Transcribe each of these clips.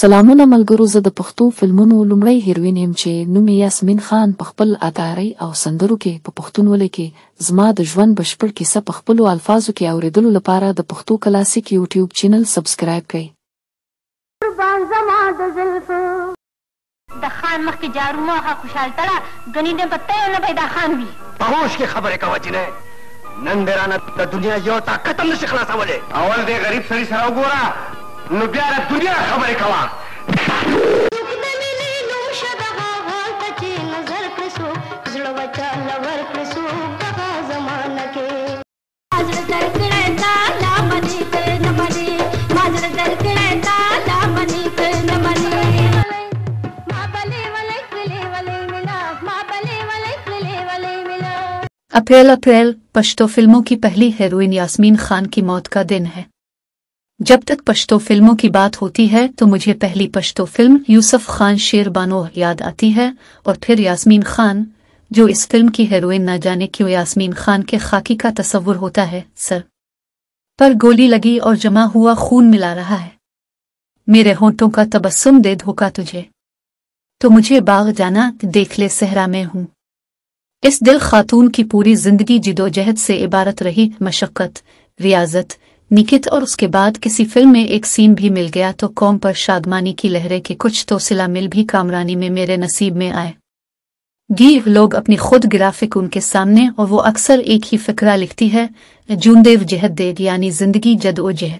سلامونه ملګرو زه د پښتو فلمونو لومړی هیروین یم چې نوم یې یاسمین خان په خپل اداري او سندرو کې په پښتونولي کې زما د ژوند بشپړ کیسه په خپلو الفاظو کې اوریدلو لپاره د پښتو کلاسیک یوټیوب چینل سبسکرایب کړئ د خان مخ کې جارو ما هغه خوشحال تړه ګنې دې پته نه پیدا خان وي په هوش کې خبره کوي چې نه نن درانه د دنیا یو طاقت هم نشي خلاصولی اول دې غریب سړي سره وګوره ನುಬ್ಯಾರ ದುನಿಯಾ ಖಬರೆ ಕವಾ अप्रैल अप्रैल पश्तो फिल्मों की पहली हेरोइन यास्मीन खान की मौत का दिन है जब तक पश्तो फिल्मों की बात होती है तो मुझे पहली पश्तो फिल्म यूसुफ खान शेर बानो याद आती है और फिर यास्मीन खान जो इस फिल्म की हेरोइन न जाने क्यों यास्मीन खान के खाकी का तस्वुर होता है सर पर गोली लगी और जमा हुआ खून मिला रहा है मेरे होंठों का तबस्सुम दे धोखा तुझे तो मुझे बाग जाना देख ले सहरा में हूं इस दिल खातून की पूरी जिंदगी जिदोजहद से इबारत रही मशक्क़त रियाजत निकित और उसके बाद किसी फिल्म में एक सीन भी मिल गया तो कौम पर शादमानी की लहरें के कुछ तो सिला मिल भी कामरानी में मेरे नसीब में आए गी लोग अपनी खुद ग्राफिक उनके सामने और वो अक्सर एक ही फिक्रा लिखती है जूनदेव देव यानी जिंदगी जह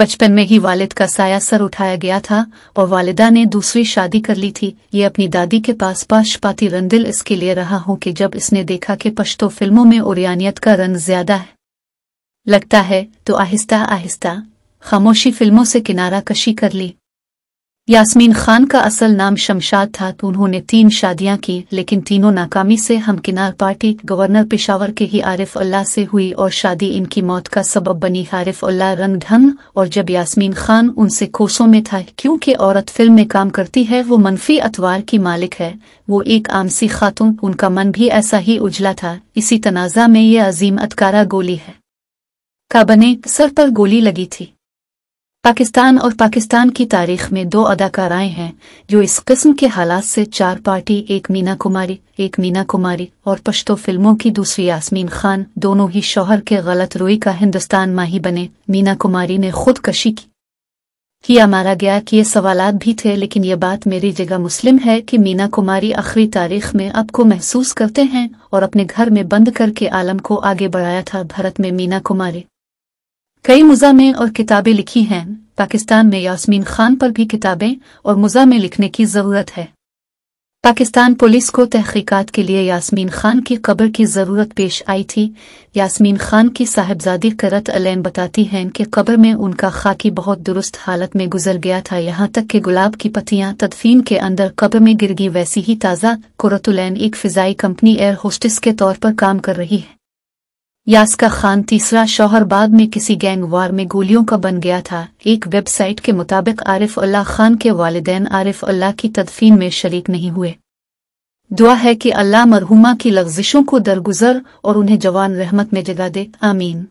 बचपन में ही वालिद का साया सर उठाया गया था और वालिदा ने दूसरी शादी कर ली थी ये अपनी दादी के पास पाशपाती रंदिल इसके लिए रहा हो कि जब इसने देखा कि पश्तो फिल्मों में उरियानियत का रंग ज्यादा है लगता है तो आहिस्ता आहिस्ता खामोशी फिल्मों से किनारा कशी कर ली यास्मीन खान का असल नाम शमशाद था तो उन्होंने तीन शादियां की लेकिन तीनों नाकामी से हम किनार पार्टी गवर्नर पिशावर के ही आरिफ अल्लाह से हुई और शादी इनकी मौत का सबब बनी आरिफ अल्लाह रंग ढंग और जब यास्मीन खान उनसे कोसों में था क्योंकि औरत फिल्म में काम करती है वो मनफी अतवार की मालिक है वो एक आमसी खातून उनका मन भी ऐसा ही उजला था इसी तनाज़ा में ये अजीम अतकारा गोली है का बने सर पर गोली लगी थी पाकिस्तान और पाकिस्तान की तारीख में दो अदाकाराएं हैं जो इस किस्म के हालात से चार पार्टी एक मीना कुमारी एक मीना कुमारी और पश्तो फिल्मों की दूसरी आसमीन खान दोनों ही शौहर के गलत रोई का हिंदुस्तान माही बने मीना कुमारी ने कशी की किया मारा गया कि ये सवालात भी थे लेकिन ये बात मेरी जगह मुस्लिम है कि मीना कुमारी आखिरी तारीख में अब को महसूस करते हैं और अपने घर में बंद करके आलम को आगे बढ़ाया था भारत में मीना कुमारी कई मुजा और किताबें लिखी हैं पाकिस्तान में यास्मीन खान पर भी किताबें और मुजा लिखने की ज़रूरत है पाकिस्तान पुलिस को तहकीकात के लिए यास्मीन खान की कब्र की ज़रूरत पेश आई थी यास्मीन खान की साहबजादी करत अलैन बताती हैं कि कब्र में उनका खाकी बहुत दुरुस्त हालत में गुजर गया था यहाँ तक कि गुलाब की पतियां तदफीन के अंदर कब्र में गिर गई वैसी ही ताज़ा कुरतुलैन एक फ़िज़ाई कंपनी एयर होस्टिस के तौर पर काम कर रही है यास्का खान तीसरा शौहर बाद में किसी गैंग वार में गोलियों का बन गया था एक वेबसाइट के मुताबिक आरिफ अल्लाह खान के वालदेन आरिफ अल्लाह की तदफीन में शरीक नहीं हुए दुआ है कि अल्लाह मरहुमा की लफ्जिशों को दरगुजर और उन्हें जवान रहमत में जगा दे आमीन